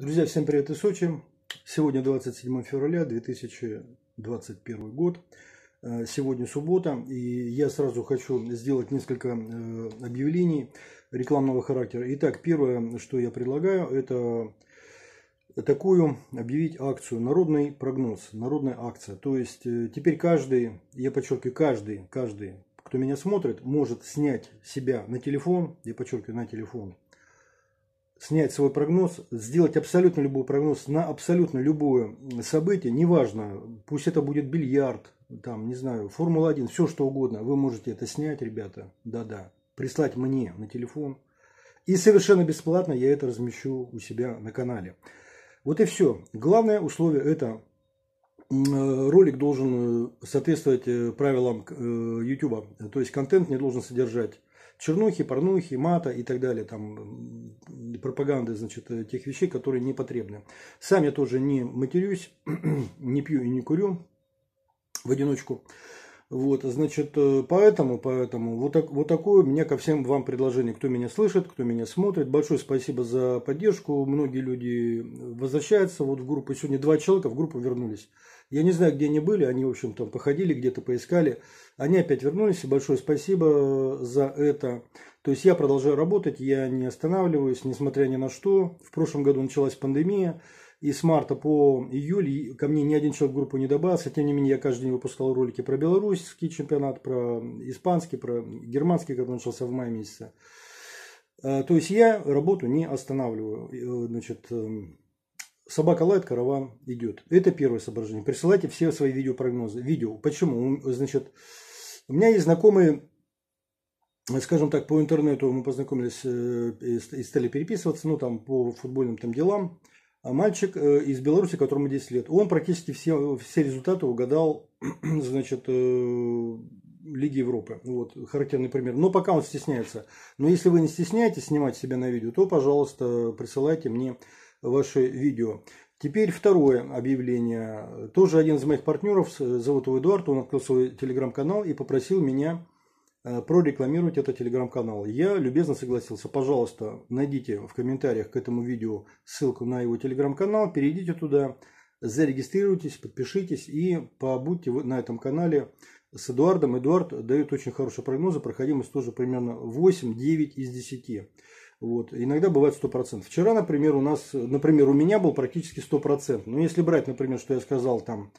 Друзья, всем привет из Сочи. Сегодня 27 февраля 2021 год. Э, сегодня суббота, и я сразу хочу сделать несколько э, объявлений рекламного характера. Итак, первое, что я предлагаю, это такую объявить акцию «Народный прогноз», «Народная акция». То есть э, теперь каждый, я подчеркиваю, каждый, каждый, кто меня смотрит, может снять себя на телефон, я подчеркиваю, на телефон – снять свой прогноз, сделать абсолютно любой прогноз на абсолютно любое событие, неважно, пусть это будет бильярд, там, не знаю, Формула-1, все что угодно, вы можете это снять, ребята, да-да, прислать мне на телефон. И совершенно бесплатно я это размещу у себя на канале. Вот и все. Главное условие это э, ролик должен э, соответствовать э, правилам YouTube. То есть контент не должен содержать чернухи, порнухи, мата и так далее, там, пропаганды, значит, э, тех вещей, которые не потребны. Сам я тоже не матерюсь, не пью и не курю в одиночку. Вот, значит, э, поэтому, поэтому вот, так, вот такое у меня ко всем вам предложение. Кто меня слышит, кто меня смотрит. Большое спасибо за поддержку. Многие люди возвращаются вот в группу. Сегодня два человека в группу вернулись. Я не знаю, где они были. Они, в общем, там походили, где-то поискали. Они опять вернулись. И большое спасибо за это. То есть я продолжаю работать, я не останавливаюсь, несмотря ни на что. В прошлом году началась пандемия. И с марта по июль ко мне ни один человек в группу не добавился. Тем не менее, я каждый день выпускал ролики про белорусский чемпионат, про испанский, про германский, который начался в мае месяце. А, то есть я работу не останавливаю. Э, значит, эм, собака лает, караван идет. Это первое соображение. Присылайте все свои видеопрогнозы. Видео. Почему? Значит, у меня есть знакомые скажем так, по интернету мы познакомились э, и стали переписываться, ну, там, по футбольным там делам. А мальчик э, из Беларуси, которому 10 лет. Он практически все, все результаты угадал значит, э, Лиги Европы. Вот, характерный пример. Но пока он стесняется. Но если вы не стесняетесь снимать себя на видео, то, пожалуйста, присылайте мне ваше видео. Теперь второе объявление. Тоже один из моих партнеров, зовут его Эдуард, он открыл свой телеграм-канал и попросил меня Э, прорекламировать этот телеграм-канал. Я любезно согласился. Пожалуйста, найдите в комментариях к этому видео ссылку на его телеграм-канал, перейдите туда, зарегистрируйтесь, подпишитесь и побудьте на этом канале с Эдуардом. Эдуард дает очень хорошие прогнозы, проходимость тоже примерно 8-9 из 10. Вот. Иногда бывает 100%. Вчера, например, у нас, например, у меня был практически 100%. Но если брать, например, что я сказал там,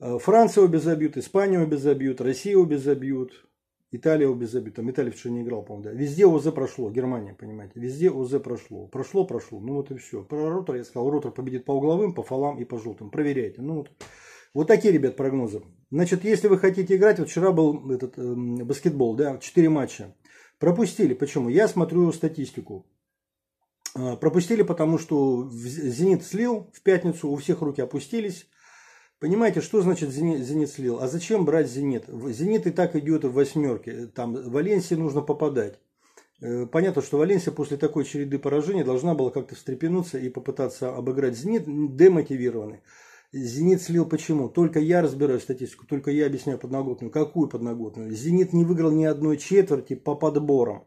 э, Францию обе забьют, Испания обе забьют, Россия обе забьют, Италия Обезеби, там Италия вчера не играл, по-моему, да. Везде ОЗ прошло, Германия, понимаете, везде ОЗ прошло. Прошло, прошло, ну вот и все. Про Ротор я сказал, Ротор победит по угловым, по фалам и по желтым. Проверяйте. Ну вот, вот такие, ребят, прогнозы. Значит, если вы хотите играть, вот вчера был этот э, баскетбол, да, 4 матча. Пропустили, почему? Я смотрю статистику. Э, пропустили, потому что «Зенит» слил в пятницу, у всех руки опустились. Понимаете, что значит «Зенит», «Зенит» слил? А зачем брать «Зенит»? «Зенит» и так идет в восьмерке. Там Валенсии нужно попадать. Э, понятно, что Валенсия после такой череды поражений должна была как-то встрепенуться и попытаться обыграть «Зенит», демотивированный. «Зенит» слил почему? Только я разбираю статистику, только я объясняю подноготную. Какую подноготную? «Зенит» не выиграл ни одной четверти по подборам.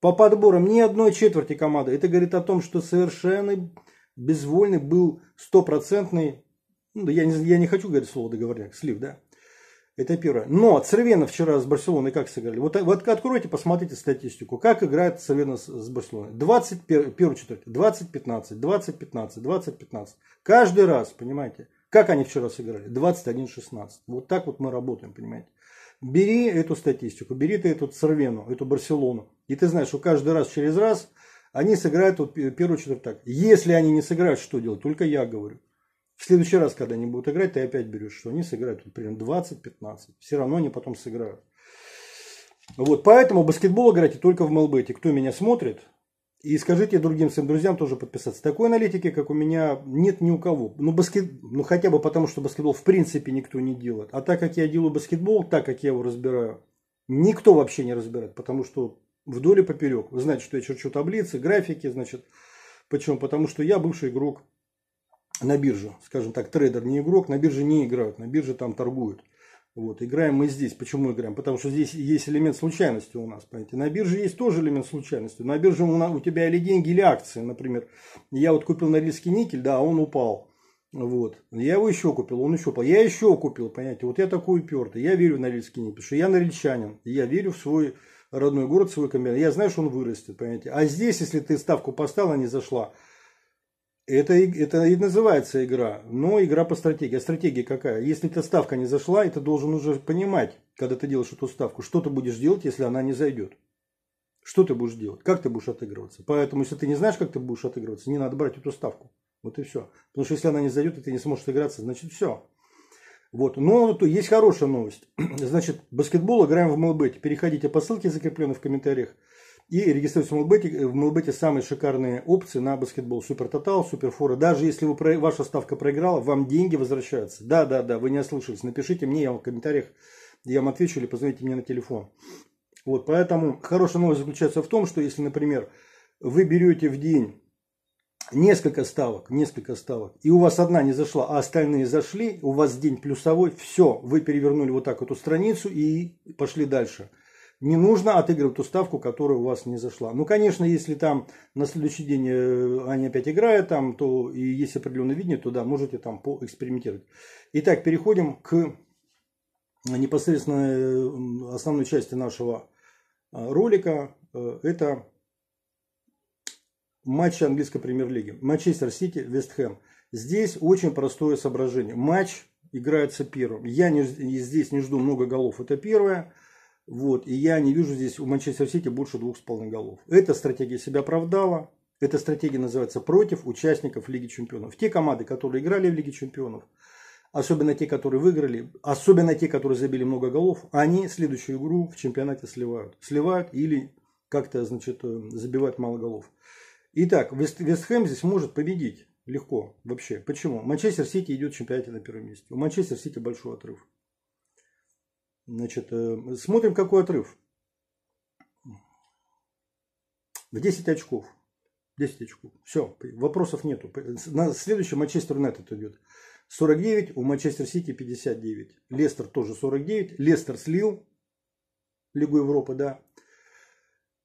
По подборам ни одной четверти команды. Это говорит о том, что совершенно безвольный был стопроцентный ну да, Я не, я не хочу говорить слово договорняк, слив, да. Это первое. Но Цервена вчера с Барселоной как сыграли? Вот, вот откройте, посмотрите статистику. Как играет Цервена с, с Барселоной? 20, первый четверть, 20-15, 20-15, 20-15. Каждый раз, понимаете? Как они вчера сыграли? 21-16. Вот так вот мы работаем, понимаете? Бери эту статистику, бери ты эту Цервену, эту Барселону. И ты знаешь, что каждый раз через раз они сыграют вот первый Так, Если они не сыграют, что делать? Только я говорю. В следующий раз, когда они будут играть, ты опять берешь, что они сыграют примерно 20-15. Все равно они потом сыграют. Вот, поэтому баскетбол играйте только в Мелбете. Кто меня смотрит, и скажите другим своим друзьям тоже подписаться. Такой аналитики, как у меня, нет ни у кого. Ну, баскет... ну, хотя бы потому, что баскетбол в принципе никто не делает. А так как я делаю баскетбол, так как я его разбираю, никто вообще не разбирает. Потому что вдоль и поперек. Вы знаете, что я черчу таблицы, графики, значит. Почему? Потому что я бывший игрок на бирже, скажем так, трейдер не игрок, на бирже не играют, на бирже там торгуют. Вот, играем мы здесь. Почему играем? Потому что здесь есть элемент случайности у нас, понимаете. На бирже есть тоже элемент случайности. На бирже у, у тебя или деньги, или акции, например. Я вот купил норильский никель, да, он упал. Вот. Я его еще купил, он еще упал. Я еще купил, понимаете. Вот я такой упертый. Я верю в норильский никель, потому что я норильчанин. Я верю в свой родной город, в свой комбинат. Я знаю, что он вырастет, понимаете. А здесь, если ты ставку поставил, она не зашла – это, это и называется игра, но игра по стратегии. А стратегия какая? Если эта ставка не зашла, и ты должен уже понимать, когда ты делаешь эту ставку, что ты будешь делать, если она не зайдет. Что ты будешь делать? Как ты будешь отыгрываться? Поэтому, если ты не знаешь, как ты будешь отыгрываться, не надо брать эту ставку. Вот и все. Потому что если она не зайдет, и ты не сможешь отыграться, значит все. Вот. Но то есть хорошая новость. Значит, баскетбол играем в МЛБ. Переходите по ссылке, закрепленной в комментариях. И регистрация в Мелбете. Э, в Мелбете самые шикарные опции на баскетбол. Супер Тотал, Супер Фора. Даже если вы, ваша ставка проиграла, вам деньги возвращаются. Да, да, да, вы не ослышались. Напишите мне, я вам в комментариях я вам отвечу или позвоните мне на телефон. Вот, поэтому хорошая новость заключается в том, что если, например, вы берете в день несколько ставок, несколько ставок, и у вас одна не зашла, а остальные зашли, у вас день плюсовой, все, вы перевернули вот так эту страницу и пошли дальше – не нужно отыгрывать ту ставку, которая у вас не зашла. Ну, конечно, если там на следующий день э, они опять играют, там, то и есть определенное видение, то да, можете там поэкспериментировать. Итак, переходим к непосредственно э, основной части нашего э, ролика. Это матч английской премьер-лиги. Манчестер Сити, Вестхэм. Здесь очень простое соображение. Матч играется первым. Я не, здесь не жду много голов, это первое. Вот, и я не вижу здесь у Манчестер Сити больше двух с половиной голов. Эта стратегия себя оправдала. Эта стратегия называется против участников Лиги Чемпионов. Те команды, которые играли в Лиге Чемпионов, особенно те, которые выиграли, особенно те, которые забили много голов, они следующую игру в чемпионате сливают. Сливают или как-то, значит, э, забивают мало голов. Итак, Вест, Хэм здесь может победить легко вообще. Почему? Манчестер Сити идет в чемпионате на первом месте. У Манчестер Сити большой отрыв. Значит, э, смотрим, какой отрыв. В 10 очков. 10 очков. Все, вопросов нету. На следующем Манчестер Юнайтед идет. 49, у Манчестер Сити 59. Лестер тоже 49. Лестер слил Лигу Европы, да.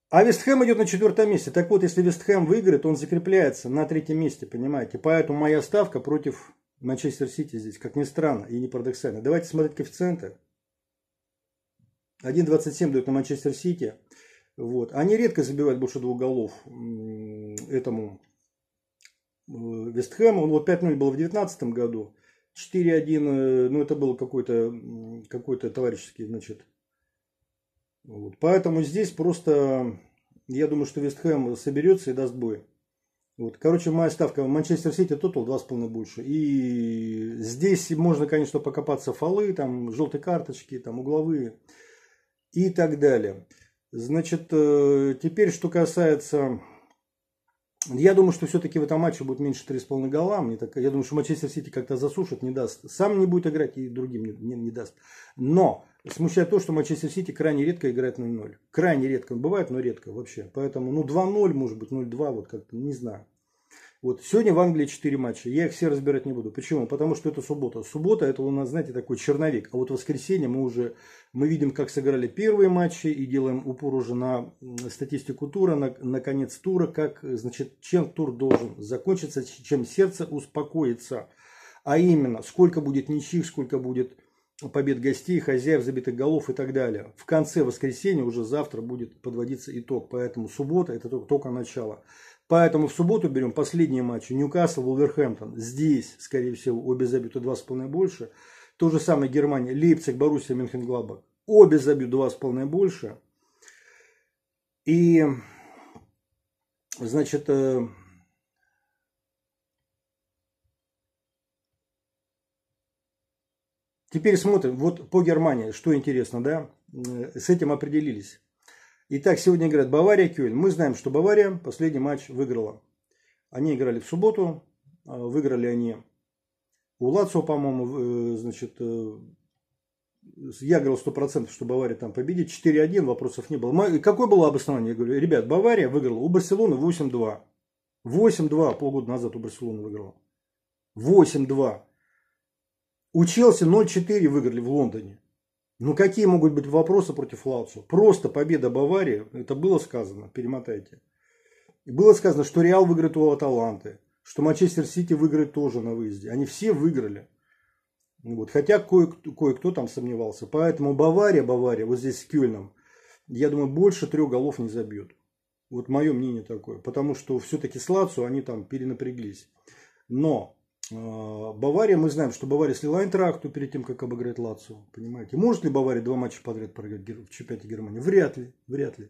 А Вестхэм идет на четвертом месте. Так вот, если Вестхэм выиграет, он закрепляется на третьем месте, понимаете. Поэтому моя ставка против Манчестер Сити здесь, как ни странно и не парадоксально. Давайте смотреть коэффициенты. 1.27 дают на Манчестер Сити. Вот. Они редко забивают больше двух голов этому э, Вестхэму. Он ну, вот 5-0 был в 2019 году. 4-1, э, ну это был какой-то какой -то товарищеский, значит. Вот. Поэтому здесь просто, я думаю, что Вестхэм соберется и даст бой. Вот. Короче, моя ставка Манчестер Сити тотал 2,5 больше. И здесь можно, конечно, покопаться фолы, там, желтые карточки, там, угловые и так далее. Значит, э, теперь, что касается... Я думаю, что все-таки в этом матче будет меньше 3,5 гола. Мне так, я думаю, что Манчестер Сити как-то засушит, не даст. Сам не будет играть и другим не, не, не даст. Но смущает то, что Манчестер Сити крайне редко играет 0-0. Крайне редко. Бывает, но редко вообще. Поэтому, ну, 2-0, может быть, 0-2, вот как-то, не знаю. Вот. Сегодня в Англии 4 матча. Я их все разбирать не буду. Почему? Потому что это суббота. Суббота это у нас, знаете, такой черновик. А вот воскресенье мы уже мы видим, как сыграли первые матчи и делаем упор уже на статистику тура, на, на конец тура, как, значит, чем тур должен закончиться, чем сердце успокоится. А именно, сколько будет ничьих, сколько будет побед гостей, хозяев, забитых голов и так далее. В конце воскресенья уже завтра будет подводиться итог. Поэтому суббота это только, только начало. Поэтому в субботу берем последние матчи. Ньюкасл, Вулверхэмптон. Здесь, скорее всего, обе забьют два с 2,5 больше. То же самое Германия. Лейпциг, Боруссия, Мюнхен-Глабах. Обе забьют два с 2,5 больше. И, значит, э, Теперь смотрим, вот по Германии, что интересно, да, э, с этим определились. Итак, сегодня играет Бавария Кёльн. Мы знаем, что Бавария последний матч выиграла. Они играли в субботу, а, выиграли они у Лацио, по-моему, э, значит, э, я говорил 100%, что Бавария там победит. 4-1, вопросов не было. какое было обоснование? Я говорю, ребят, Бавария выиграла у Барселоны 8-2. 8-2 полгода назад у Барселоны выиграла. 8-2. У Челси 0-4 выиграли в Лондоне. Ну какие могут быть вопросы против Лауцу? Просто победа Баварии, это было сказано, перемотайте. Было сказано, что Реал выиграет у Аталанты, что Манчестер Сити выиграет тоже на выезде. Они все выиграли. Ну вот. Хотя кое-кто, кое там сомневался. Поэтому Бавария, Бавария, вот здесь с Кёльном, я думаю, больше трех голов не забьют. Вот мое мнение такое. Потому что все-таки с Лацио они там перенапряглись. Но а, Бавария, мы знаем, что Бавария слила интракту перед тем, как обыграть Лацио. Понимаете? Может ли Бавария два матча подряд проиграть в чемпионате Германии? Вряд ли. Вряд ли.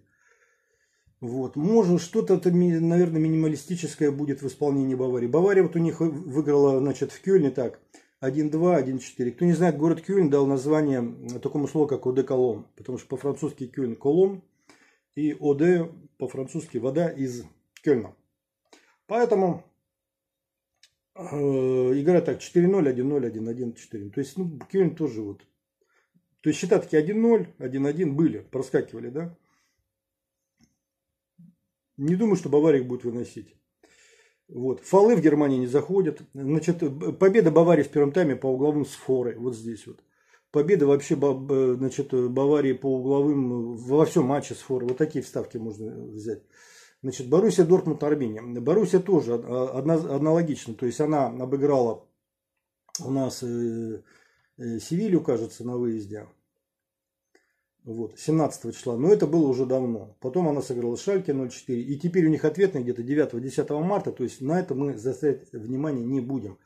Вот. Можно что-то, наверное, минималистическое будет в исполнении Баварии. Бавария вот у них выиграла, значит, в Кёльне так. 1-2, 1-4. Кто не знает, город Кёльн дал название такому слову, как Оде Колом. Потому что по-французски Кёльн Колом и Оде по-французски вода из Кёльна. Поэтому Э, игра так 4-0, 1-0, 1-1, 4. То есть, ну, Букевин тоже вот. То есть счета такие 1-0, 1-1 были, проскакивали, да? Не думаю, что Бавария будет выносить. Вот. Фолы в Германии не заходят. Значит, победа Баварии в первом тайме по угловым с форой. Вот здесь вот. Победа вообще значит, Баварии по угловым во всем матче с форой. Вот такие вставки можно взять. Значит, Боруссия Дортмунд Армения. Боруссия тоже а, одна, аналогично. То есть она обыграла у нас э, э, Севилью, кажется, на выезде. Вот, 17 числа. Но это было уже давно. Потом она сыграла Шальки 0-4. И теперь у них ответный где-то 9-10 марта. То есть на это мы заострять внимание не будем.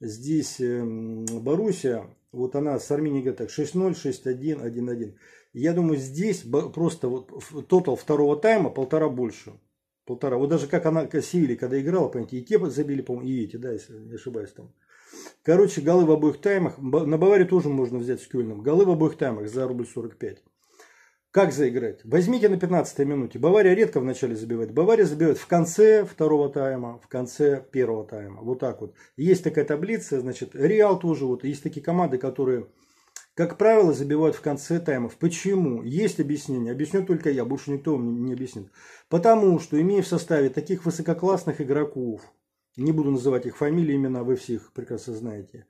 Здесь э, Боруссия, вот она с Арменией играет так 6-0, 6-1, 1-1. Я думаю, здесь просто вот тотал второго тайма полтора больше полтора. Вот даже как она Севилья, когда играла, понимаете, и те забили, по-моему, и эти, да, если не ошибаюсь там. Короче, голы в обоих таймах. На Баварии тоже можно взять с Кёльном. Голы в обоих таймах за рубль 45. Как заиграть? Возьмите на 15-й минуте. Бавария редко вначале забивает. Бавария забивает в конце второго тайма, в конце первого тайма. Вот так вот. Есть такая таблица, значит, Реал тоже. Вот есть такие команды, которые как правило, забивают в конце таймов. Почему? Есть объяснение. Объясню только я, больше никто вам не объяснит. Потому что, имея в составе таких высококлассных игроков, не буду называть их фамилии, имена, вы всех прекрасно знаете,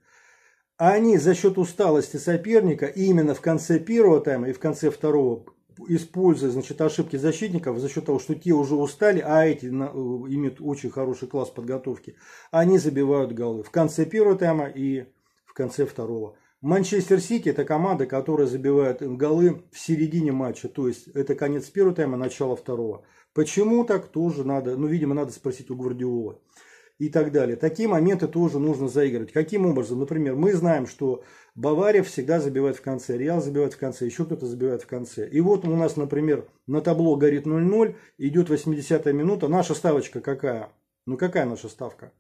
они за счет усталости соперника именно в конце первого тайма и в конце второго используя значит, ошибки защитников за счет того, что те уже устали, а эти на, э, имеют очень хороший класс подготовки, они забивают голы в конце первого тайма и в конце второго. Манчестер Сити – это команда, которая забивает голы в середине матча. То есть это конец первого тайма, начало второго. Почему так тоже надо, ну, видимо, надо спросить у Гвардиолы и так далее. Такие моменты тоже нужно заигрывать. Каким образом? Например, мы знаем, что Бавария всегда забивает в конце, Реал забивает в конце, еще кто-то забивает в конце. И вот у нас, например, на табло горит 0-0, идет 80-я минута. Наша ставочка какая? Ну какая наша ставка?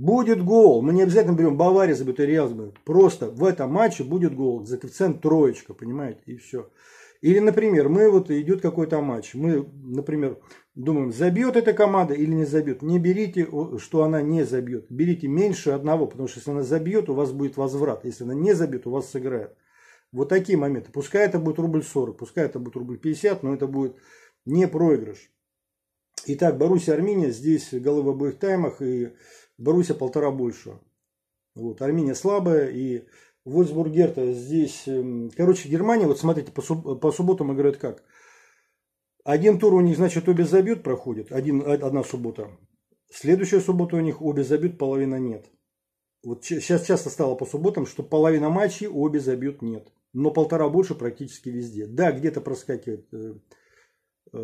Будет гол. Мы не обязательно берем Баварию за Реал. Просто в этом матче будет гол. За коэффициент троечка, понимаете? И все. Или, например, мы вот идет какой-то матч. Мы, например, думаем, забьет эта команда или не забьет. Не берите, что она не забьет. Берите меньше одного, потому что если она забьет, у вас будет возврат. Если она не забьет, у вас сыграет. Вот такие моменты. Пускай это будет рубль 40, пускай это будет рубль 50, но это будет не проигрыш. Итак, Баруси Армения здесь голы в обоих таймах и Боруссия полтора больше. Вот, Армения слабая и вольсбургер здесь... Эм, короче, Германия, вот смотрите, по, суб, по субботам играют как? Один тур у них, значит, обе забьют проходит, один, э, одна суббота. Следующая суббота у них обе забьют, половина нет. Вот сейчас часто стало по субботам, что половина матчей обе забьют нет. Но полтора больше практически везде. Да, где-то проскакивает 0-1, э,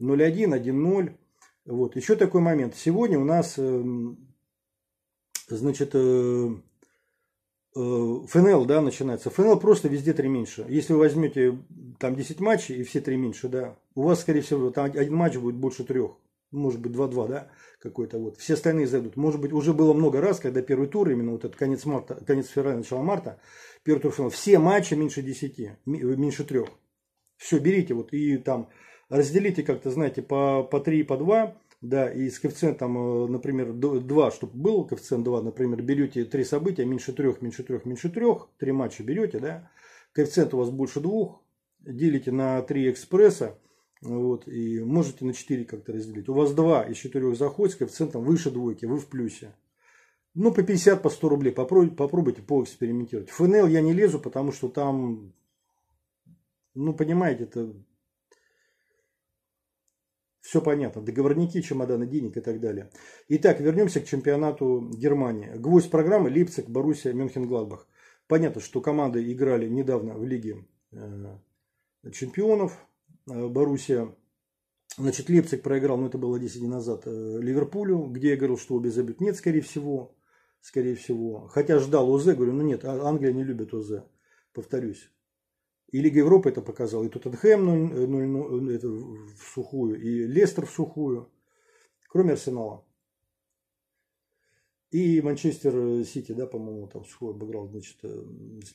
1-0. Э, вот. Еще такой момент. Сегодня у нас эм, значит, э, э, ФНЛ, да, начинается. ФНЛ просто везде три меньше. Если вы возьмете там 10 матчей и все три меньше, да, у вас, скорее всего, там один матч будет больше трех. Может быть, 2-2, да, какой-то вот. Все остальные зайдут. Может быть, уже было много раз, когда первый тур, именно вот этот конец марта, конец февраля, начало марта, первый тур ФНЛ, все матчи меньше 10, э, меньше трех. Все, берите вот и там разделите как-то, знаете, по, по 3 по 2 да, и с коэффициентом, э, например, 2, чтобы был коэффициент 2, например, берете 3 события, меньше 3, меньше 3, меньше 3, 3 матча берете, да, коэффициент у вас больше 2, делите на 3 экспресса, вот, и можете на 4 как-то разделить. У вас 2 из 4 заходит с коэффициентом выше двойки, вы в плюсе. Ну, по 50, по 100 рублей попробуйте, попробуйте поэкспериментировать. В ФНЛ я не лезу, потому что там, ну, понимаете, это все понятно. Договорники, чемоданы денег и так далее. Итак, вернемся к чемпионату Германии. Гвоздь программы Липциг, Боруссия, Мюнхен-Гладбах. Понятно, что команды играли недавно в Лиге э, чемпионов. Э, Боруссия Значит, Лепциг проиграл, но ну, это было 10 дней назад, э, Ливерпулю, где я говорил, что обе забьют. Нет, скорее всего, скорее всего. Хотя ждал ОЗ, говорю, ну нет, а Англия не любит ОЗ, повторюсь. И Лига Европы это показала. И Тоттенхэм 0, 0, э, ну, э, это в сухую, и Лестер в сухую, кроме Арсенала. И Манчестер э, Сити, да, по-моему, там сухой обыграл, значит,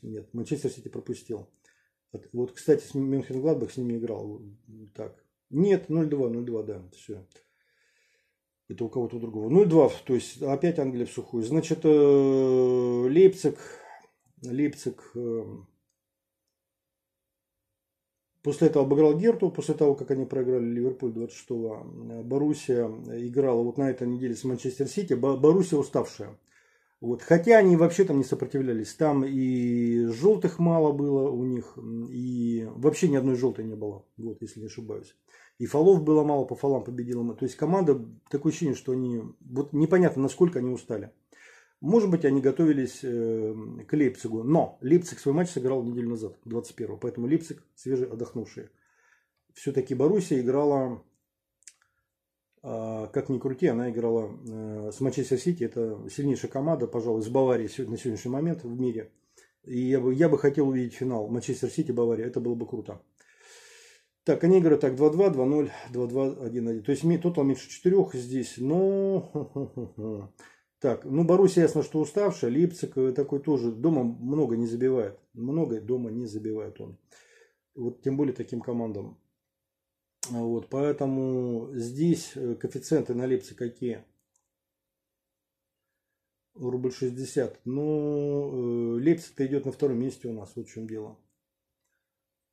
нет. Манчестер Сити пропустил. Вот, кстати, с Мюнхен Гладбах с ними играл. Так. Нет, 0-2, 0-2, да, все. Это у кого-то другого. 0-2, то есть опять Англия в сухую. Значит, Лейпциг, Лейпциг эм, После этого обыграл Герту, после того, как они проиграли Ливерпуль 26-го. Э, Боруссия играла вот на этой неделе с Манчестер Сити. Боруссия уставшая. Вот. Хотя они вообще там не сопротивлялись. Там и желтых мало было у них, и вообще ни одной желтой не было, вот, если не ошибаюсь. И фолов было мало, по фолам победила То есть команда, такое ощущение, что они, вот непонятно, насколько они устали. Может быть, они готовились э, к Лейпцигу, но Лейпциг свой матч сыграл неделю назад, 21-го, поэтому Лейпциг свежий, отдохнувший. Все-таки Боруссия играла, э, как ни крути, она играла э, с Манчестер Сити, это сильнейшая команда, пожалуй, с Баварии на сегодняшний момент в мире. И я бы, я бы хотел увидеть финал Манчестер Сити-Бавария, это было бы круто. Так, они играют так 2-2, 2-0, 2-2, 1-1. То есть тотал меньше 4 здесь, но... Так, ну Барусь ясно, что уставшая. Липцик э, такой тоже дома много не забивает. Много дома не забивает он. Вот тем более таким командам. А вот, поэтому здесь э, коэффициенты на Липце какие? Рубль 60. Ну, э, Липцик-то идет на втором месте у нас. Вот в чем дело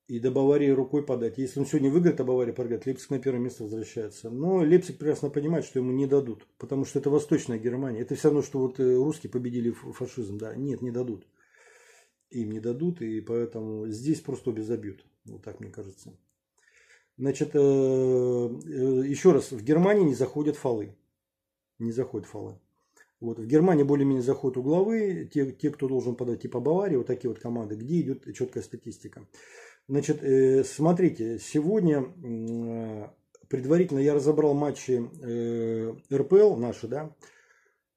и до Баварии рукой подать. Если он сегодня выиграет, а Бавария проиграет, Лепсик на первое место возвращается. Но Лепсик прекрасно понимает, что ему не дадут, потому что это Восточная Германия. Это все равно, что вот э, русские победили фашизм. Да, нет, не дадут. Им не дадут, и поэтому здесь просто обе Вот так мне кажется. Значит, э, э, еще раз, в Германии не заходят фалы, Не заходят фалы. Вот. В Германии более-менее заходят угловые, те, те, кто должен подать, типа Баварии, вот такие вот команды, где идет четкая статистика. Значит, э, смотрите, сегодня э, предварительно я разобрал матчи э, РПЛ наши, да,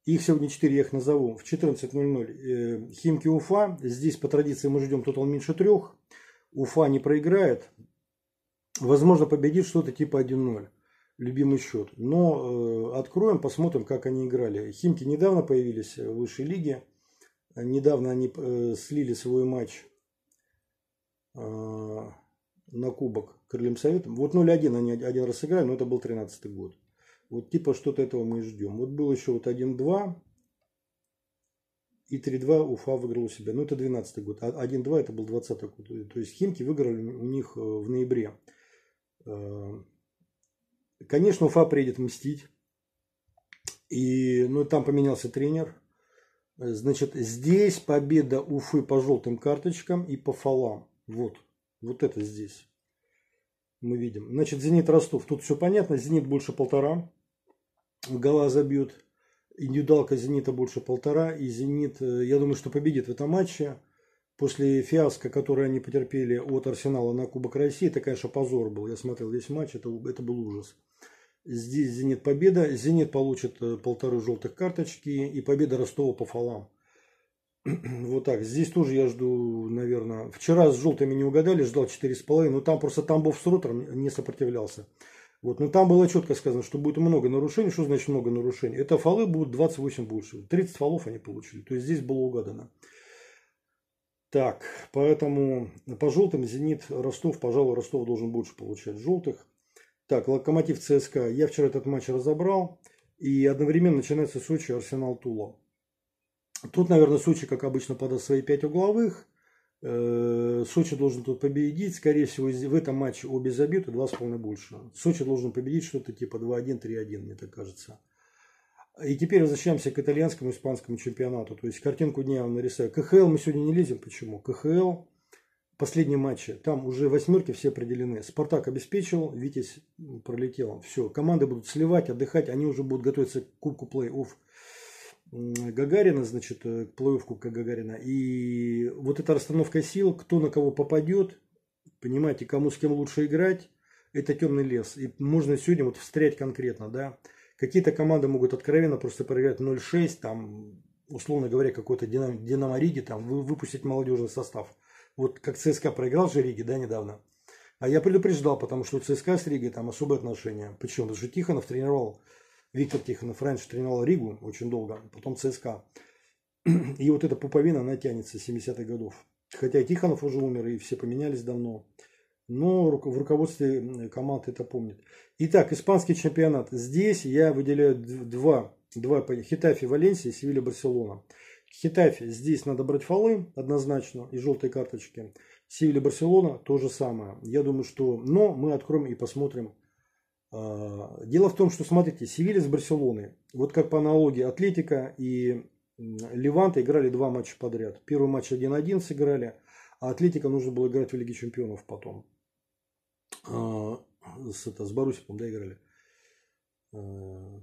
их сегодня 4, я их назову. В 14.00 Химки Уфа. Здесь по традиции мы ждем тотал меньше трех. Уфа не проиграет. Возможно, победит что-то типа 1-0. Любимый счет. Но откроем, посмотрим, как они играли. Химки недавно появились в высшей лиге. Недавно они слили свой матч Э, на кубок крыльям советом. Вот 0-1 они один раз сыграли, но это был 13-й год. Вот типа что-то этого мы и ждем. Вот был еще вот 1-2 и 3-2 Уфа выиграл у себя. Ну это 12-й год. А 1-2 это был 20-й год. То есть Химки выиграли у них э, в ноябре. Э, конечно, Уфа приедет мстить. И, ну, там поменялся тренер. Значит, здесь победа Уфы по желтым карточкам и по фалам. Вот, вот это здесь мы видим. Значит, Зенит Ростов. Тут все понятно. Зенит больше полтора. Гала забьет. Индивидуалка Зенита больше полтора. И Зенит, э, я думаю, что победит в этом матче. После фиаско, которое они потерпели от Арсенала на Кубок России, это, конечно, позор был. Я смотрел весь матч, это, это был ужас. Здесь «Зенит» победа. «Зенит» получит э, полторы желтых карточки и победа Ростова по фалам. Вот так. Здесь тоже я жду, наверное... Вчера с желтыми не угадали, ждал 4,5. Но там просто Тамбов с ротором не сопротивлялся. Вот. Но там было четко сказано, что будет много нарушений. Что значит много нарушений? Это фолы будут 28 больше. 30 фолов они получили. То есть здесь было угадано. Так, поэтому по желтым «Зенит» Ростов, пожалуй, Ростов должен больше получать желтых. Так, «Локомотив» ЦСКА. Я вчера этот матч разобрал. И одновременно начинается Сочи, Арсенал, Тула. Тут, наверное, Сочи, как обычно, подаст свои 5 угловых. Э, Сочи должен тут победить. Скорее всего, в этом матче обе забиты, два с половиной больше. Сочи должен победить что-то типа 2-1, 3-1, мне так кажется. И теперь возвращаемся к итальянскому и испанскому чемпионату. То есть картинку дня я нарисую. КХЛ мы сегодня не лезем. Почему? КХЛ последние матчи. Там уже восьмерки все определены. Спартак обеспечил, Витязь пролетел. Все, команды будут сливать, отдыхать. Они уже будут готовиться к кубку плей-офф Гагарина, значит, э, к Гагарина. И вот эта расстановка сил, кто на кого попадет, понимаете, кому с кем лучше играть, это темный лес. И можно сегодня вот встрять конкретно, да. Какие-то команды могут откровенно просто проиграть 0-6, там, условно говоря, какой-то Динамо, Динамо Риги, там, выпустить молодежный состав. Вот как ЦСКА проиграл же Риги, да, недавно. А я предупреждал, потому что у ЦСКА с Ригой там особые отношения. Почему? Потому что Тихонов тренировал Виктор Тихонов раньше тренировал Ригу очень долго, потом ЦСКА. И вот эта пуповина, она тянется 70-х годов. Хотя Тихонов уже умер, и все поменялись давно. Но в руководстве команды это помнит. Итак, испанский чемпионат. Здесь я выделяю два. Два Хитафи, Валенсия, Севилья, Барселона. Хитафи здесь надо брать фолы однозначно и желтые карточки. Севилья, Барселона то же самое. Я думаю, что... Но мы откроем и посмотрим а, дело в том, что, смотрите, Севилья с Барселоной, вот как по аналогии Атлетика и Леванта играли два матча подряд. Первый матч 1-1 сыграли, а Атлетика нужно было играть в Лиге Чемпионов потом. А, с, это, с Боруссией, да, играли. А,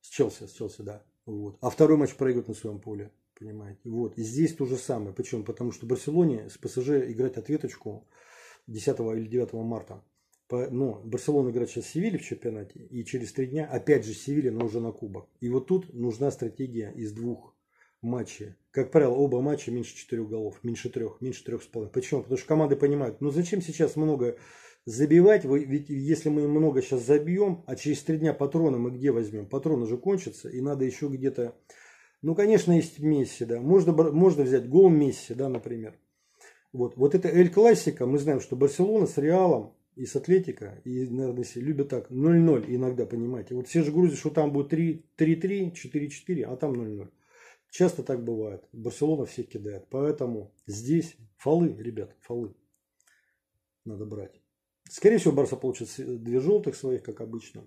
с Челси, с Челси, да. Вот. А второй матч проигрывают на своем поле, понимаете. Вот. И здесь то же самое. Почему? Потому что Барселоне с ПСЖ играть ответочку 10 или 9 марта но ну, Барселона играет сейчас Севилья в чемпионате, и через три дня опять же Севилья, но уже на кубок. И вот тут нужна стратегия из двух матчей. Как правило, оба матча меньше четырех голов, меньше трех, меньше трех с половиной. Почему? Потому что команды понимают, ну зачем сейчас много забивать, ведь если мы много сейчас забьем, а через три дня патроны мы где возьмем? Патроны же кончатся, и надо еще где-то... Ну, конечно, есть Месси, да. Можно, можно взять гол Месси, да, например. Вот, вот это Эль Классика, мы знаем, что Барселона с Реалом и с Атлетика, и, наверное, любят так 0-0 иногда, понимаете. Вот все же грузят, что там будет 3-3, 4-4, а там 0-0. Часто так бывает. Барселона всех кидает. Поэтому здесь фолы, ребят, фолы надо брать. Скорее всего, Барса получит две желтых своих, как обычно.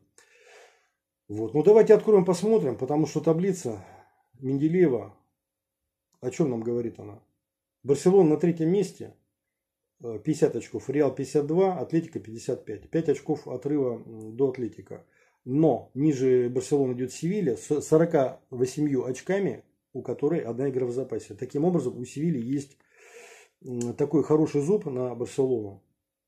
Вот. Ну, давайте откроем, посмотрим, потому что таблица Менделеева, о чем нам говорит она? Барселона на третьем месте – 50 э, очков. Реал 52, Атлетика 55. 5 очков отрыва до Атлетика. Но ниже Барселоны идет Севилья с 48 очками, у которой одна игра в запасе. Таким образом, у Севильи есть такой хороший зуб на Барселону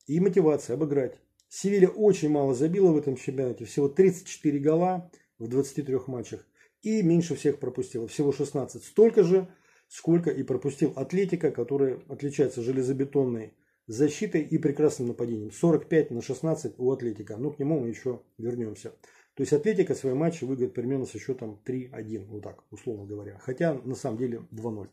и мотивация обыграть. Севилья очень мало забила в этом чемпионате, всего 34 гола в 23 матчах и меньше всех пропустила, всего 16. Столько же сколько и пропустил Атлетика, который отличается железобетонной защитой и прекрасным нападением. 45 на 16 у Атлетика. Но ну, к нему мы еще вернемся. То есть Атлетика свои матчи выиграет примерно со счетом 3-1, вот так, условно говоря. Хотя на самом деле 2-0.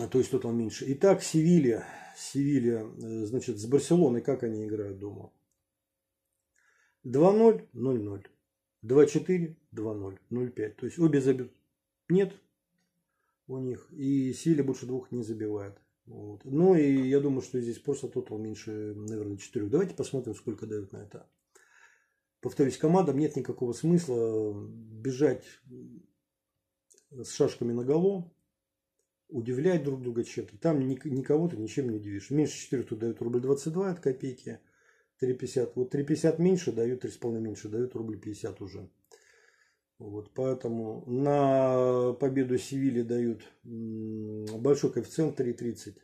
А, то есть тут он меньше. Итак, Севилья. Севилья, э, значит, с Барселоной как они играют дома? 2-0, 0-0. 2-4, 2-0, 0-5. То есть обе забьют. Нет, у них. И Севилья больше двух не забивает. Вот. Ну и я думаю, что здесь просто тотал меньше, наверное, четырех. Давайте посмотрим, сколько дают на это. Повторюсь, командам нет никакого смысла бежать с шашками наголо, удивлять друг друга чем-то. Там никого ты ничем не удивишь. Меньше 4 тут дают рубль 22 от копейки, 3,50. Вот 3,50 меньше дают, 3,5 меньше дают, рубль 50 уже. Вот, поэтому на победу Севильи дают большой коэффициент 3.30.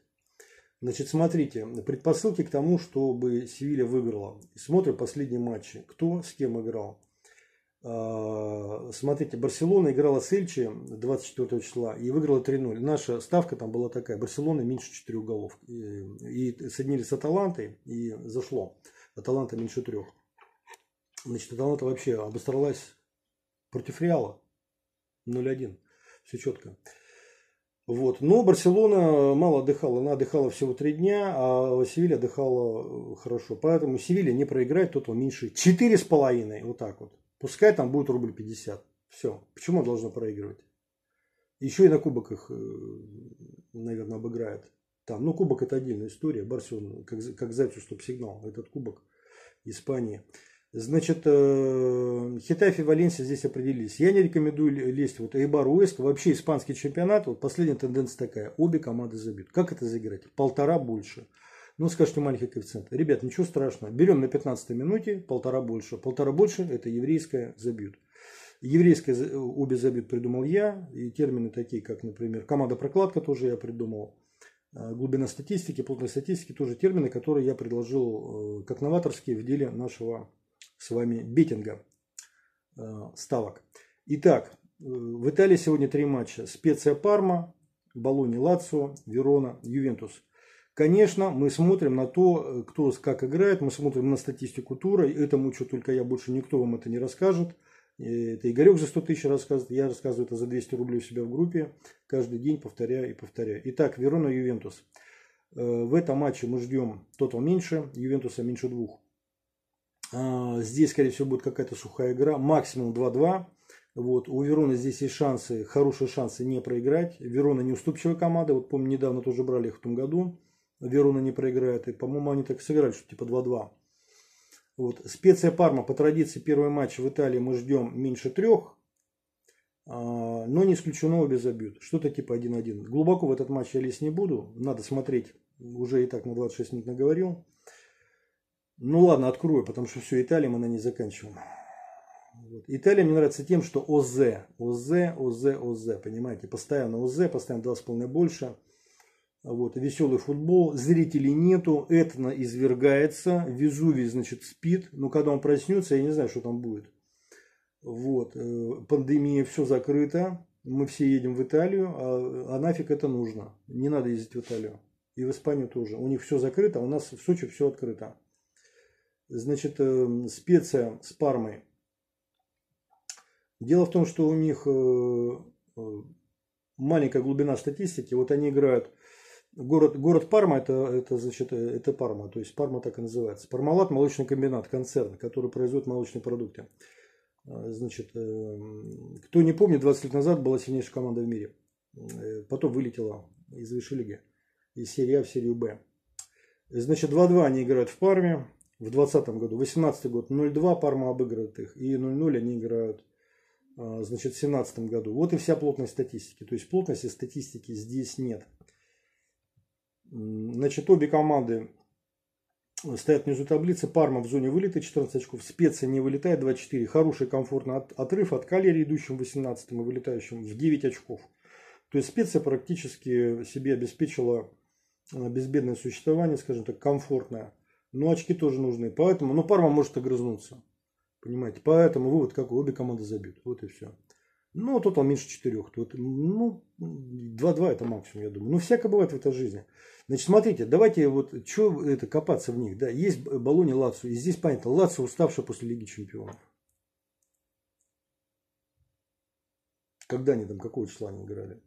Значит, смотрите, предпосылки к тому, чтобы Севилья выиграла. Смотрим последние матчи. Кто с кем играл. А, смотрите, Барселона играла с Эльчи 24 числа и выиграла 3-0. Наша ставка там была такая. Барселона меньше 4 голов. И, и соединили с Аталантой и зашло. Аталанта меньше 3. Значит, Аталанта вообще обосралась Против Реала 0-1. Все четко. Вот. Но Барселона мало отдыхала. Она отдыхала всего три дня, а Севилья отдыхала э, хорошо. Поэтому Севилья не проиграет, тот он меньше. Четыре с половиной. Вот так вот. Пускай там будет рубль 50. Все. Почему она должна проигрывать? Еще и на кубок их, э, наверное, обыграет. Там. Но ну, кубок это отдельная история. Барселона, как, как зайцу стоп-сигнал. Этот кубок Испании. Значит, э, Хитафи и Валенсия здесь определились. Я не рекомендую лезть вот Эйбар Уэск, вообще испанский чемпионат, вот последняя тенденция такая, обе команды забьют. Как это заиграть? Полтора больше. Ну, скажите, маленький коэффициент. Ребят, ничего страшного. Берем на 15 минуте, полтора больше. Полтора больше – это еврейская забьют. Еврейская обе забьют придумал я. И термины такие, как, например, команда-прокладка тоже я придумал а, глубина статистики, плотность статистики, тоже термины, которые я предложил э, как новаторские в деле нашего с вами беттинга э, ставок. Итак, э, в Италии сегодня три матча. Специя Парма, Болони Лацио, Верона, Ювентус. Конечно, мы смотрим на то, э, кто как играет, мы смотрим на статистику тура. Этому что только я больше никто вам это не расскажет. Это Игорек за 100 тысяч рассказывает, я рассказываю это за 200 рублей у себя в группе. Каждый день повторяю и повторяю. Итак, Верона, Ювентус. В этом матче мы ждем тотал меньше, Ювентуса меньше двух. А, здесь, скорее всего, будет какая-то сухая игра. Максимум 2-2. Вот. У Вероны здесь есть шансы, хорошие шансы не проиграть. Верона не уступчивая команда. Вот помню, недавно тоже брали их в том году. Верона не проиграет. И, по-моему, они так сыграли, что типа 2-2. Вот. Специя Парма по традиции первый матч в Италии мы ждем меньше трех. А, но не исключено обе забьют. Что-то типа 1-1. Глубоко в этот матч я лезть не буду. Надо смотреть. Уже и так на 26 минут наговорил. Ну ладно, открою, потому что все, Италия мы на не заканчиваем. Вот. Италия мне нравится тем, что ОЗ, ОЗ, ОЗ, ОЗ, понимаете, постоянно ОЗ, постоянно два с больше. Вот, веселый футбол, зрителей нету, этно извергается, Везувий, значит, спит, но ну, когда он проснется, я не знаю, что там будет. Вот, э, пандемия, все закрыто, мы все едем в Италию, а, а нафиг это нужно, не надо ездить в Италию. И в Испанию тоже. У них все закрыто, а у нас в Сочи все открыто значит, эм, специя с пармой. Дело в том, что у них э, э, маленькая глубина статистики. Вот они играют город, город Парма, это, это, значит, э, это Парма, то есть Парма так и называется. Пармалат – молочный комбинат, концерн, который производит молочные продукты. Значит, эм, кто не помнит, 20 лет назад была сильнейшая команда в мире. Потом вылетела из высшей лиги, из серии А в серию Б. Значит, 2-2 они играют в Парме в 2020 году. 2018 год 0-2 Парма обыгрывает их, и 0-0 они играют а, значит, в 2017 году. Вот и вся плотность статистики. То есть плотности статистики здесь нет. Значит, обе команды стоят внизу таблицы. Парма в зоне вылета 14 очков. Специя не вылетает 24. Хороший комфортный отрыв от Калери, идущим 18 и вылетающим в 9 очков. То есть специя практически себе обеспечила а, безбедное существование, скажем так, комфортное. Но ну, очки тоже нужны. Поэтому, ну, Парма может огрызнуться. Понимаете? Поэтому вывод какой? Обе команды забьют. Вот и все. Ну, а тут он меньше четырех. Тут, ну, 2-2 это максимум, я думаю. Ну, всякое бывает в этой жизни. Значит, смотрите, давайте вот что это копаться в них. Да, есть Болони Лацу. И здесь понятно, Лацу уставшая после Лиги Чемпионов. Когда они там, какого числа они играли?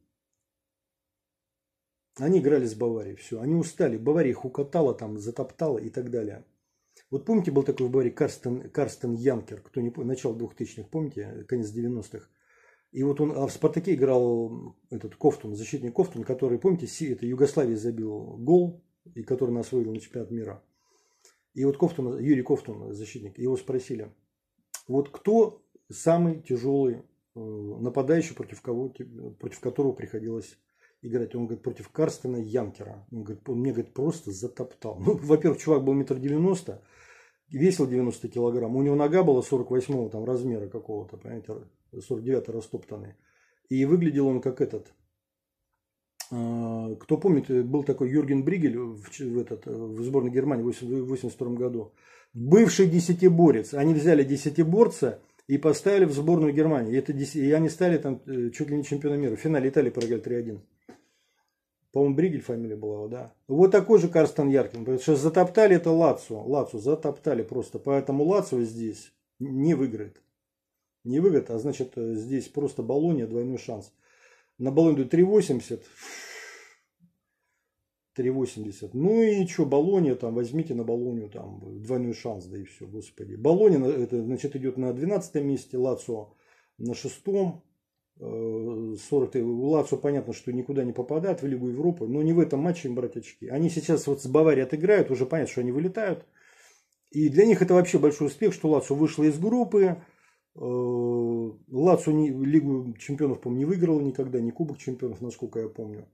Они играли с Баварией, все. Они устали. Бавария их укатала, там, затоптала и так далее. Вот помните, был такой в Баварии Карстен, Карстен Янкер, кто не помнит, начало 2000-х, помните, конец 90-х. И вот он а в «Спартаке» играл этот Кофтун, защитник Кофтун, который, помните, это Югославия забил гол, и который нас вывел на чемпионат мира. И вот Кофтун, Юрий Кофтун, защитник, его спросили, вот кто самый тяжелый э, нападающий, против, кого, против которого приходилось играть. Он говорит, против Карстена Янкера. Он говорит, он мне говорит, просто затоптал. Ну, во-первых, чувак был метр девяносто, весил 90 килограмм. У него нога была 48 там, размера какого-то, понимаете, 49 растоптанный. И выглядел он как этот. А, кто помнит, был такой Юрген Бригель в, в, этот, в сборной Германии в 1982 году. Бывший десятиборец. Они взяли десятиборца и поставили в сборную Германии. И, это, и они стали там э, чуть ли не чемпионом мира. В финале Италии проиграли 3-1. По-моему, Бригель фамилия была, да. Вот такой же Карстен Яркин. Потому что затоптали это Лацу. Лацу затоптали просто. Поэтому Лацу здесь не выиграет. Не выиграет, а значит э, здесь просто Болония двойной шанс. На Болонию 3,80. 3,80. Ну и что, Болония там, возьмите на Болонию там двойной шанс, да и все, господи. Болония, э, это значит идет на 12 месте, Лацио на шестом, 40 э, у Лацо понятно, что никуда не попадает в Лигу Европы, но не в этом матче им брать очки. Они сейчас вот с Баварией отыграют, уже понятно, что они вылетают. И для них это вообще большой успех, что Лацо вышла из группы. Э, Лацо не, Лигу чемпионов, по-моему, не выиграла никогда, ни Кубок чемпионов, насколько я помню.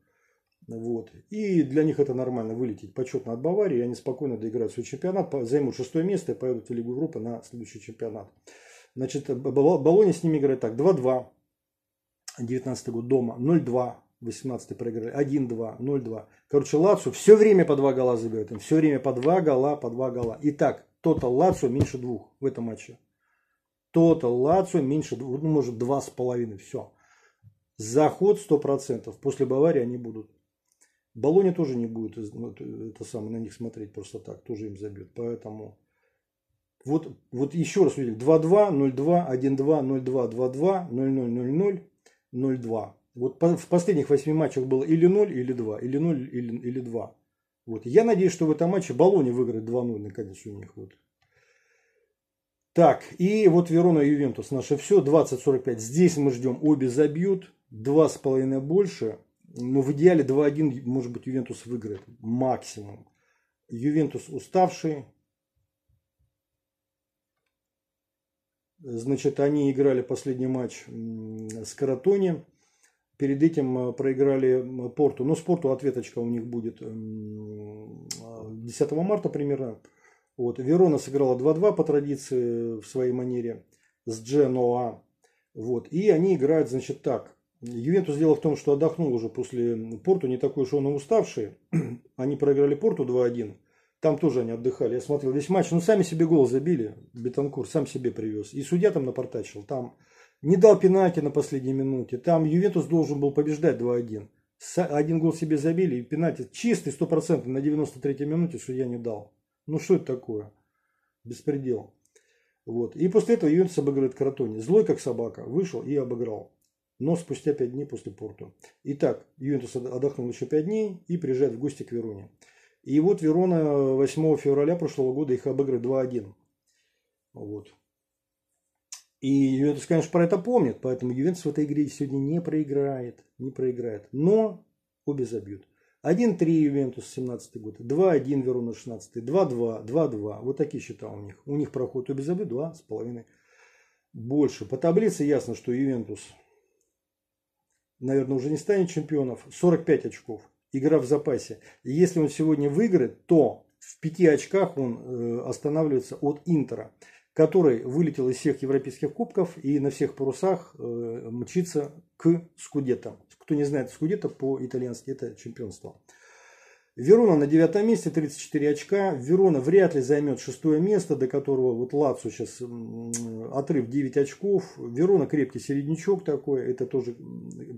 Вот. И для них это нормально вылететь почетно от Баварии. Они спокойно доиграют свой чемпионат, займут шестое место и поедут в Лигу Европы на следующий чемпионат. Значит, Болония с ними играет так. 2-2. 19 год дома 0-2, 18 проиграли 1-2, 0-2. Короче, Лацу все время по два гола забивает. Им все время по два гола, по два гола. Итак, тотал Лацу меньше двух в этом матче. Тотал Лацу меньше двух, ну, может, два с половиной, все. Заход 100%. После Баварии они будут. Болоне тоже не будет ну, это самое, на них смотреть просто так, тоже им забьет. Поэтому вот, вот еще раз, 2-2, 0-2, 1-2, 0-2, 2-2, 0-0, 0-0. 0-2. Вот в последних 8 матчах было или 0, или 2, или 0, или, или 2. Вот. Я надеюсь, что в этом матче Болони выиграет 2-0 наконец у них. Вот. Так, и вот Верона и Ювентус наше все, 20-45. Здесь мы ждем, обе забьют, 2,5 больше. Но в идеале 2-1, может быть, Ювентус выиграет максимум. Ювентус уставший, Значит, они играли последний матч с Каратони. Перед этим э, проиграли Порту. Но ну, с Порту ответочка у них будет 10 э, марта примерно. Вот. Верона сыграла 2-2 по традиции э, в своей манере с Дженоа. Вот. И они играют, значит, так. Ювентус дело в том, что отдохнул уже после Порту, не такой уж он и уставший. Они проиграли Порту 2-1. Там тоже они отдыхали. Я смотрел весь матч. Ну, сами себе гол забили. Бетанкур сам себе привез. И судья там напортачил. Там не дал пенальти на последней минуте. Там Ювентус должен был побеждать 2-1. Один гол себе забили. И пенальти чистый, стопроцентный, на 93-й минуте судья не дал. Ну, что это такое? Беспредел. Вот. И после этого Ювентус обыгрывает Каратони. Злой, как собака, вышел и обыграл. Но спустя 5 дней после Порту. Итак, Ювентус отдохнул еще 5 дней и приезжает в гости к Вероне. И вот Верона 8 февраля прошлого года их обыграет 2-1. Вот. И Ювентус, конечно, про это помнит, поэтому Ювентус в этой игре сегодня не проиграет. Не проиграет. Но обе забьют. 1-3 Ювентус 17 год, 2-1 Верона 16, 2-2, 2-2. Вот такие счета у них. У них проход обе забьют 2,5 больше. По таблице ясно, что Ювентус, наверное, уже не станет чемпионов. 45 очков игра в запасе. И если он сегодня выиграет, то в пяти очках он э, останавливается от Интера, который вылетел из всех европейских кубков и на всех парусах э, мчится к Скудетам. Кто не знает Скудета по-итальянски, это чемпионство. Верона на девятом месте, 34 очка. Верона вряд ли займет шестое место, до которого вот Лацу сейчас отрыв 9 очков. Верона крепкий середнячок такой, это тоже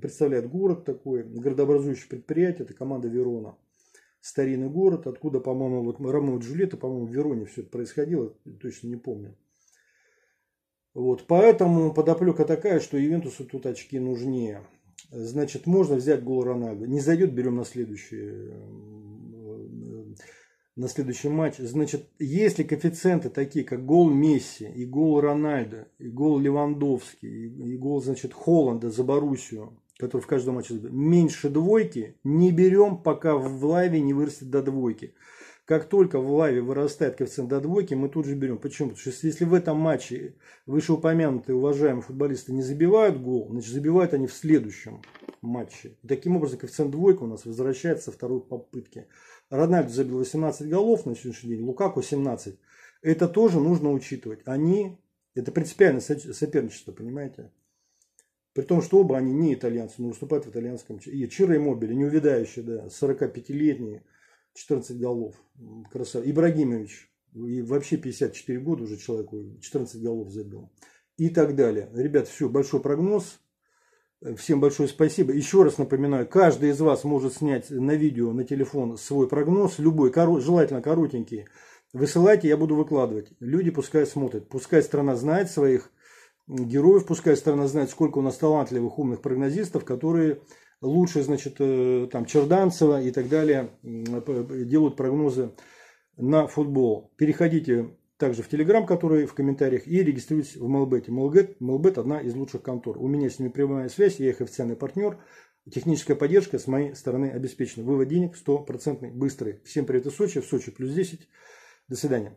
представляет город такой, городообразующее предприятие, это команда Верона. Старинный город, откуда, по-моему, вот Ромео и Джульетта, по-моему, в Вероне все это происходило, точно не помню. Вот, поэтому подоплека такая, что Ивентусу тут очки нужнее. Значит, можно взять гол Рональдо. Не зайдет, берем на следующий, э, на следующий матч. Значит, если коэффициенты такие, как гол Месси, и гол Рональдо, и гол Левандовский, и гол, значит, Холланда за Боруссию, который в каждом матче меньше двойки, не берем, пока в Лаве не вырастет до двойки. Как только в лаве вырастает коэффициент до двойки, мы тут же берем. Почему? Потому что если в этом матче вышеупомянутые уважаемые футболисты не забивают гол, значит забивают они в следующем матче. И таким образом коэффициент двойка у нас возвращается со второй попытки. Рональду забил 18 голов на сегодняшний день, Лукаку 17. Это тоже нужно учитывать. Они, это принципиальное соперничество, понимаете? При том, что оба они не итальянцы, но выступают в итальянском. И Чиро и Мобили, неувядающие, да, 45-летние 14 голов. Красавец. Ибрагимович. И вообще 54 года уже человеку. 14 голов забил. И так далее. Ребят, все, большой прогноз. Всем большое спасибо. Еще раз напоминаю, каждый из вас может снять на видео, на телефон свой прогноз, любой, коро, желательно коротенький. Высылайте, я буду выкладывать. Люди пускай смотрят. Пускай страна знает своих героев, пускай страна знает, сколько у нас талантливых, умных прогнозистов, которые лучше, значит, э, там Черданцева и так далее, делают прогнозы на футбол. Переходите также в Телеграм, который в комментариях, и регистрируйтесь в Мелбете. Мелбет, Мелбет одна из лучших контор. У меня с ними прямая связь, я их официальный партнер. Техническая поддержка с моей стороны обеспечена. Вывод денег стопроцентный, быстрый. Всем привет из Сочи, в Сочи плюс 10. До свидания.